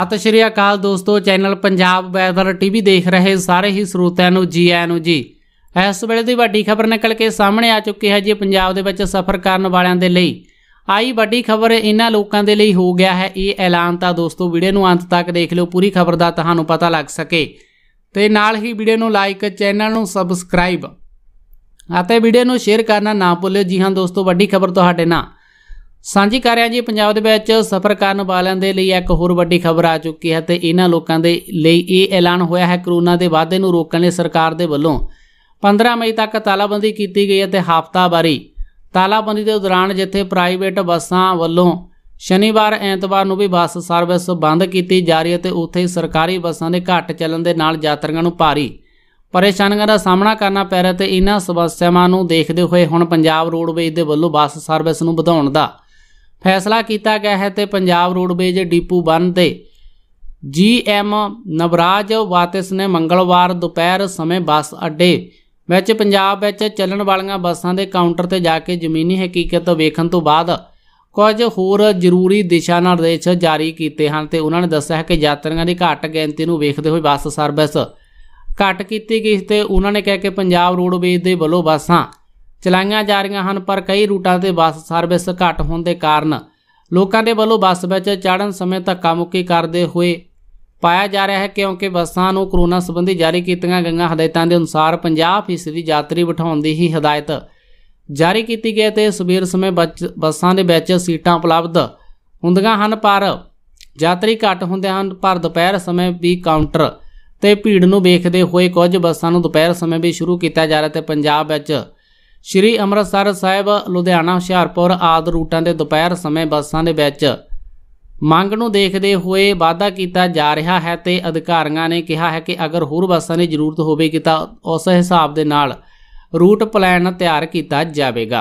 ਸਤਿ ਸ਼੍ਰੀ ਅਕਾਲ ਦੋਸਤੋ channel Punjab weather TV ਦੇਖ ਰਹੇ ਸਾਰੇ ਹੀ ਸਰੋਤਿਆਂ ਨੂੰ ਜੀ ਆਇਆਂ ਨੂੰ ਜੀ ਇਸ ਵੇਲੇ ਦੀ ਵੱਡੀ ਖਬਰ ਨਿਕਲ ਕੇ ਸਾਹਮਣੇ ਆ ਚੁੱਕੀ ਹੈ ਜੀ ਪੰਜਾਬ ਦੇ ਵਿੱਚ ਸਫ਼ਰ ਕਰਨ ਵਾਲਿਆਂ ਦੇ ਲਈ ਆਈ ਵੱਡੀ ਖਬਰ ਇਹਨਾਂ ਲੋਕਾਂ ਦੇ ਲਈ ਹੋ ਗਿਆ ਹੈ ਇਹ ਐਲਾਨ ਤਾਂ ਦੋਸਤੋ ਵੀਡੀਓ ਨੂੰ ਅੰਤ ਤੱਕ ਦੇਖ ਲਿਓ ਪੂਰੀ ਖਬਰ ਦਾ ਤੁਹਾਨੂੰ ਪਤਾ ਲੱਗ ਸਕੇ ਤੇ ਨਾਲ ਹੀ ਵੀਡੀਓ ਨੂੰ ਲਾਈਕ ਚੈਨਲ ਨੂੰ ਸਬਸਕ੍ਰਾਈਬ ਅਤੇ ਵੀਡੀਓ ਨੂੰ ਸ਼ੇਅਰ ਕਰਨਾ ਨਾ ਭੁੱਲਿਓ ਜੀ ਹਾਂ ਦੋਸਤੋ ਵੱਡੀ ਖਬਰ ਤੁਹਾਡੇ ਨਾਲ ਸਾਂਝੀ ਕਰ ਰਿਹਾ ਜੀ ਪੰਜਾਬ ਦੇ ਵਿੱਚ ਸਫ਼ਰ ਕਰਨ ਵਾਲਿਆਂ ਦੇ ਲਈ ਇੱਕ ਹੋਰ ਵੱਡੀ ਖਬਰ ਆ ਚੁੱਕੀ ਹੈ ਤੇ ਇਹਨਾਂ ਲੋਕਾਂ ਦੇ ਲਈ ਇਹ ਐਲਾਨ ਹੋਇਆ ਹੈ ਕਰੋਨਾ ਦੇ ਵਾਧੇ ਨੂੰ ਰੋਕਣ ਲਈ ਸਰਕਾਰ ਦੇ ਵੱਲੋਂ 15 ਮਈ ਤੱਕ ਤਾਲਾਬੰਦੀ ਕੀਤੀ ਗਈ ਹੈ ਤੇ ਹਫ਼ਤਾਵਾਰੀ ਤਾਲਾਬੰਦੀ ਦੇ ਦੌਰਾਨ ਜਿੱਥੇ ਪ੍ਰਾਈਵੇਟ ਬੱਸਾਂ ਵੱਲੋਂ ਸ਼ਨੀਵਾਰ ਐਤਵਾਰ ਨੂੰ ਵੀ ਬੱਸ ਸਰਵਿਸ ਬੰਦ ਕੀਤੀ ਜਾ ਰਹੀ ਹੈ ਤੇ ਉੱਥੇ ਸਰਕਾਰੀ ਬੱਸਾਂ ਦੇ ਘੱਟ ਚੱਲਣ ਦੇ ਨਾਲ ਯਾਤਰੀਆਂ ਨੂੰ ਭਾਰੀ ਪਰੇਸ਼ਾਨੀਆਂ ਦਾ ਸਾਹਮਣਾ ਕਰਨਾ ਪੈ ਰਿਹਾ ਤੇ ਇਹਨਾਂ ਸਮੱਸਿਆਵਾਂ ਨੂੰ ਦੇਖਦੇ ਹੋਏ ਹੁਣ ਪੰਜਾਬ ਰੋਡਵੇਜ਼ ਦੇ ਵੱਲੋਂ ਬੱਸ ਸਰਵਿਸ ਨੂੰ ਵਧਾਉਣ ਦਾ ਫੈਸਲਾ ਕੀਤਾ ਗਿਆ ਹੈ ਤੇ ਪੰਜਾਬ ਰੋਡਵੇਜ ਡੀਪੂ ਬੰਨ ਤੇ ਜੀਐਮ ਨਵਰਾਜ ਵਾਤਿਸ ਨੇ ਮੰਗਲਵਾਰ ਦੁਪਹਿਰ ਸਮੇਂ ਬੱਸ ਅੱਡੇ ਵਿੱਚ ਪੰਜਾਬ ਵਿੱਚ ਚੱਲਣ ਵਾਲੀਆਂ ਬੱਸਾਂ ਦੇ ਕਾਊਂਟਰ ਤੇ ਜਾ ਕੇ ਜ਼ਮੀਨੀ ਹਕੀਕਤ ਵੇਖਣ ਤੋਂ ਬਾਅਦ ਕੁਝ ਹੋਰ ਜ਼ਰੂਰੀ ਦਿਸ਼ਾ ਨਿਰਦੇਸ਼ ਜਾਰੀ ਕੀਤੇ ਹਨ ਤੇ ਉਹਨਾਂ ਨੇ ਦੱਸਿਆ ਕਿ ਯਾਤਰੀਆਂ ਦੀ ਘੱਟ ਗਿਣਤੀ ਨੂੰ ਵੇਖਦੇ ਹੋਏ ਬੱਸ ਸਰਵਿਸ ਘੱਟ ਕੀਤੀ ਗਈ ਤੇ ਉਹਨਾਂ ਨੇ ਕਿਹਾ ਕਿ ਪੰਜਾਬ ਰੋਡਵੇਜ਼ ਦੇ ਵੱਲੋਂ ਬੱਸਾਂ ਚਲਾਈਆਂ ਜਾ ਰਹੀਆਂ ਹਨ ਪਰ ਕਈ ਰੂਟਾਂ ਤੇ ਬੱਸ ਸਰਵਿਸ ਘੱਟ ਹੋਣ ਦੇ ਕਾਰਨ ਲੋਕਾਂ ਦੇ ਵੱਲੋਂ ਬੱਸ ਵਿੱਚ ਚੜਨ ਸਮੇਂ ਧੱਕਾ ਮੁੱਕੀ ਕਰਦੇ ਹੋਏ ਪਾਇਆ ਜਾ ਰਿਹਾ ਹੈ ਕਿਉਂਕਿ ਬੱਸਾਂ ਨੂੰ ਕਰੋਨਾ ਸੰਬੰਧੀ ਜਾਰੀ ਕੀਤੀਆਂ ਗਈਆਂ ਹਦਾਇਤਾਂ ਦੇ ਅਨੁਸਾਰ 50% ਦੀ ਯਾਤਰੀ ਬਿਠਾਉਣ ਦੀ ਹੀ ਹਦਾਇਤ ਜਾਰੀ ਕੀਤੀ ਗਈ ਤੇ ਸਵੇਰ ਸਮੇਂ ਬੱਸਾਂ ਦੇ ਵਿੱਚ ਸੀਟਾਂ ਉਪਲਬਧ ਹੁੰਦੀਆਂ ਹਨ ਪਰ ਯਾਤਰੀ ਘੱਟ ਹੁੰਦੇ ਹਨ ਪਰ ਦੁਪਹਿਰ ਸਮੇਂ ਵੀ ਕਾਊਂਟਰ ਤੇ ਭੀੜ ਨੂੰ ਵੇਖਦੇ ਹੋਏ ਕੁਝ ਬੱਸਾਂ ਨੂੰ ਦੁਪਹਿਰ ਸਮੇਂ ਵੀ ਸ਼ੁਰੂ ਕੀਤਾ ਜਾ ਰਿਹਾ ਤੇ ਪੰਜਾਬ ਵਿੱਚ ਸ਼੍ਰੀ ਅੰਮ੍ਰਿਤਸਰ ਸਾਹਿਬ ਲੁਧਿਆਣਾ ਹੁਸ਼ਿਆਰਪੁਰ ਆਦ ਰੂਟਾਂ ਦੇ ਦੁਪਹਿਰ ਸਮੇਂ ਬੱਸਾਂ ਦੇ ਵਿੱਚ ਮੰਗ ਨੂੰ ਦੇਖਦੇ ਹੋਏ ਵਾਅਦਾ ਕੀਤਾ ਜਾ ਰਿਹਾ ਹੈ ਤੇ ਅਧਿਕਾਰੀਆਂ ਨੇ ਕਿਹਾ ਹੈ ਕਿ ਅਗਰ ਹੋਰ ਬੱਸਾਂ ਦੀ ਜ਼ਰੂਰਤ ਹੋਵੇਗੀ ਤਾਂ ਉਸ ਹਿਸਾਬ ਦੇ ਨਾਲ ਰੂਟ ਪਲਾਨ ਤਿਆਰ ਕੀਤਾ ਜਾਵੇਗਾ